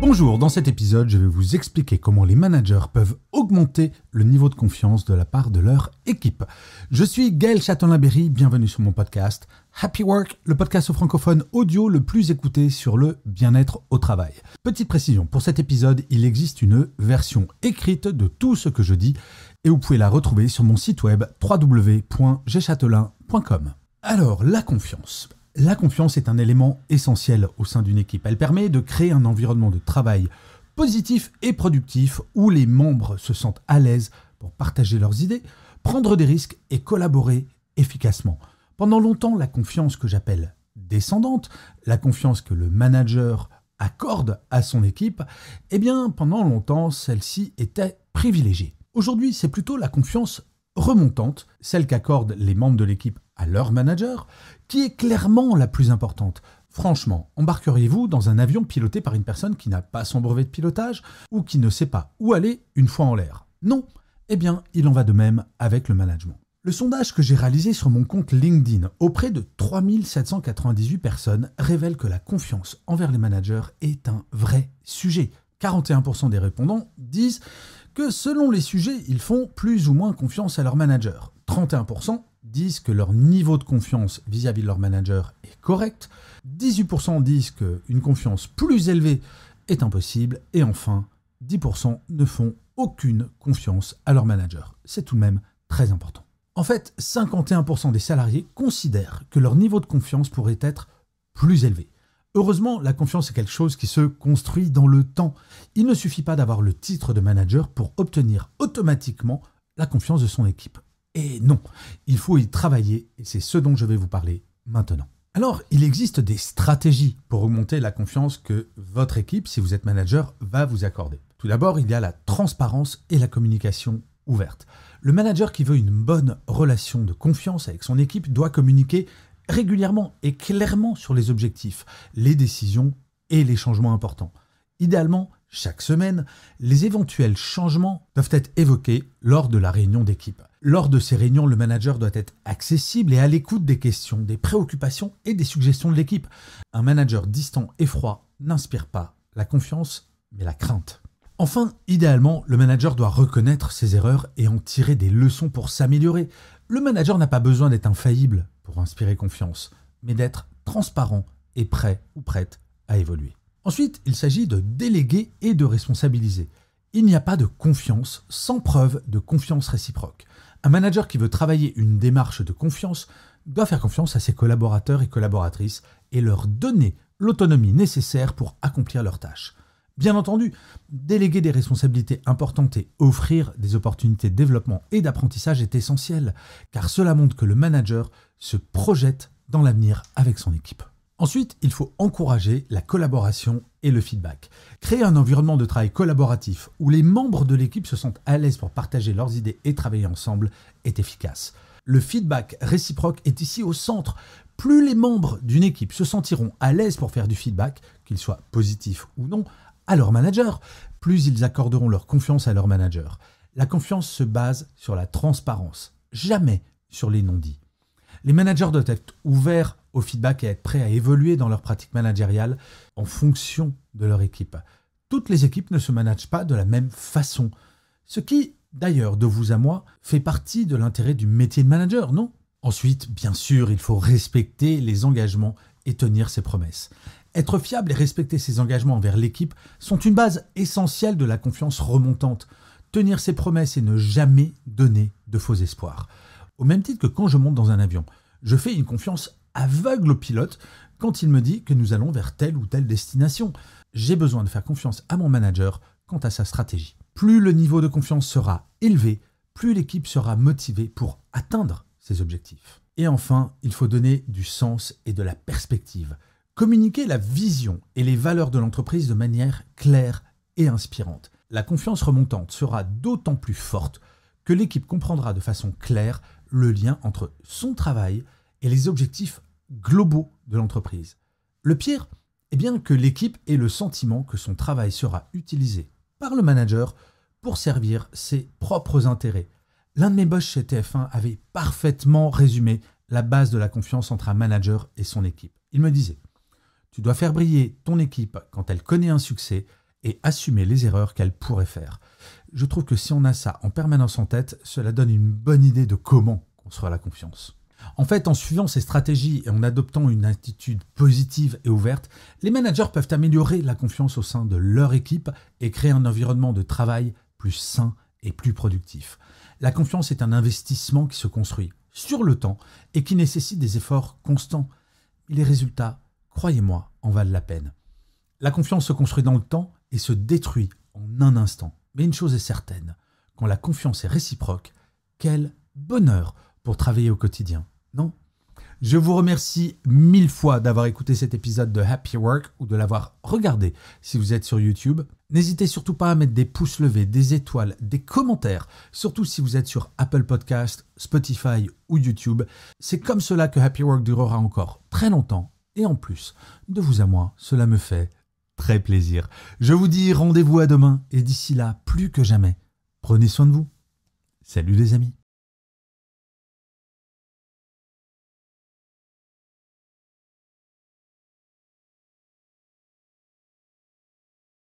Bonjour, dans cet épisode, je vais vous expliquer comment les managers peuvent augmenter le niveau de confiance de la part de leur équipe. Je suis Gaël châtelain berry bienvenue sur mon podcast Happy Work, le podcast francophone audio le plus écouté sur le bien-être au travail. Petite précision, pour cet épisode, il existe une version écrite de tout ce que je dis et vous pouvez la retrouver sur mon site web www.gchâtelain.com. Alors, la confiance. La confiance est un élément essentiel au sein d'une équipe. Elle permet de créer un environnement de travail positif et productif où les membres se sentent à l'aise pour partager leurs idées, prendre des risques et collaborer efficacement. Pendant longtemps, la confiance que j'appelle descendante, la confiance que le manager accorde à son équipe, eh bien pendant longtemps, celle-ci était privilégiée. Aujourd'hui, c'est plutôt la confiance remontante, celle qu'accordent les membres de l'équipe leur manager, qui est clairement la plus importante. Franchement, embarqueriez-vous dans un avion piloté par une personne qui n'a pas son brevet de pilotage ou qui ne sait pas où aller une fois en l'air Non Eh bien, il en va de même avec le management. Le sondage que j'ai réalisé sur mon compte LinkedIn auprès de 3798 personnes révèle que la confiance envers les managers est un vrai sujet. 41% des répondants disent que selon les sujets, ils font plus ou moins confiance à leur manager. 31% disent que leur niveau de confiance vis-à-vis de leur manager est correct, 18% disent qu'une confiance plus élevée est impossible, et enfin, 10% ne font aucune confiance à leur manager. C'est tout de même très important. En fait, 51% des salariés considèrent que leur niveau de confiance pourrait être plus élevé. Heureusement, la confiance est quelque chose qui se construit dans le temps. Il ne suffit pas d'avoir le titre de manager pour obtenir automatiquement la confiance de son équipe. Et non, il faut y travailler, et c'est ce dont je vais vous parler maintenant. Alors, il existe des stratégies pour augmenter la confiance que votre équipe, si vous êtes manager, va vous accorder. Tout d'abord, il y a la transparence et la communication ouverte. Le manager qui veut une bonne relation de confiance avec son équipe doit communiquer régulièrement et clairement sur les objectifs, les décisions et les changements importants. Idéalement, chaque semaine, les éventuels changements doivent être évoqués lors de la réunion d'équipe. Lors de ces réunions, le manager doit être accessible et à l'écoute des questions, des préoccupations et des suggestions de l'équipe. Un manager distant et froid n'inspire pas la confiance, mais la crainte. Enfin, idéalement, le manager doit reconnaître ses erreurs et en tirer des leçons pour s'améliorer. Le manager n'a pas besoin d'être infaillible pour inspirer confiance, mais d'être transparent et prêt ou prête à évoluer. Ensuite, il s'agit de déléguer et de responsabiliser. Il n'y a pas de confiance sans preuve de confiance réciproque. Un manager qui veut travailler une démarche de confiance doit faire confiance à ses collaborateurs et collaboratrices et leur donner l'autonomie nécessaire pour accomplir leurs tâches. Bien entendu, déléguer des responsabilités importantes et offrir des opportunités de développement et d'apprentissage est essentiel, car cela montre que le manager se projette dans l'avenir avec son équipe. Ensuite, il faut encourager la collaboration et le feedback. Créer un environnement de travail collaboratif où les membres de l'équipe se sentent à l'aise pour partager leurs idées et travailler ensemble est efficace. Le feedback réciproque est ici au centre. Plus les membres d'une équipe se sentiront à l'aise pour faire du feedback, qu'il soit positif ou non, à leur manager, plus ils accorderont leur confiance à leur manager. La confiance se base sur la transparence, jamais sur les non-dits. Les managers doivent être ouverts au feedback et être prêts à évoluer dans leur pratique managériale en fonction de leur équipe. Toutes les équipes ne se managent pas de la même façon, ce qui, d'ailleurs, de vous à moi, fait partie de l'intérêt du métier de manager, non Ensuite, bien sûr, il faut respecter les engagements et tenir ses promesses. Être fiable et respecter ses engagements envers l'équipe sont une base essentielle de la confiance remontante. Tenir ses promesses et ne jamais donner de faux espoirs. Au même titre que quand je monte dans un avion, je fais une confiance aveugle au pilote quand il me dit que nous allons vers telle ou telle destination. J'ai besoin de faire confiance à mon manager quant à sa stratégie. Plus le niveau de confiance sera élevé, plus l'équipe sera motivée pour atteindre ses objectifs. Et enfin, il faut donner du sens et de la perspective. Communiquer la vision et les valeurs de l'entreprise de manière claire et inspirante. La confiance remontante sera d'autant plus forte que l'équipe comprendra de façon claire le lien entre son travail et les objectifs globaux de l'entreprise. Le pire est bien que l'équipe ait le sentiment que son travail sera utilisé par le manager pour servir ses propres intérêts. L'un de mes boss chez TF1 avait parfaitement résumé la base de la confiance entre un manager et son équipe. Il me disait Tu dois faire briller ton équipe quand elle connaît un succès et assumer les erreurs qu'elle pourrait faire. Je trouve que si on a ça en permanence en tête, cela donne une bonne idée de comment construire la confiance. En fait, en suivant ces stratégies et en adoptant une attitude positive et ouverte, les managers peuvent améliorer la confiance au sein de leur équipe et créer un environnement de travail plus sain et plus productif. La confiance est un investissement qui se construit sur le temps et qui nécessite des efforts constants. les résultats, croyez-moi, en valent la peine. La confiance se construit dans le temps et se détruit en un instant. Mais une chose est certaine, quand la confiance est réciproque, quel bonheur pour travailler au quotidien. Non. Je vous remercie mille fois d'avoir écouté cet épisode de Happy Work ou de l'avoir regardé si vous êtes sur YouTube. N'hésitez surtout pas à mettre des pouces levés, des étoiles, des commentaires, surtout si vous êtes sur Apple Podcast, Spotify ou YouTube. C'est comme cela que Happy Work durera encore très longtemps. Et en plus, de vous à moi, cela me fait très plaisir. Je vous dis rendez-vous à demain et d'ici là, plus que jamais, prenez soin de vous. Salut les amis.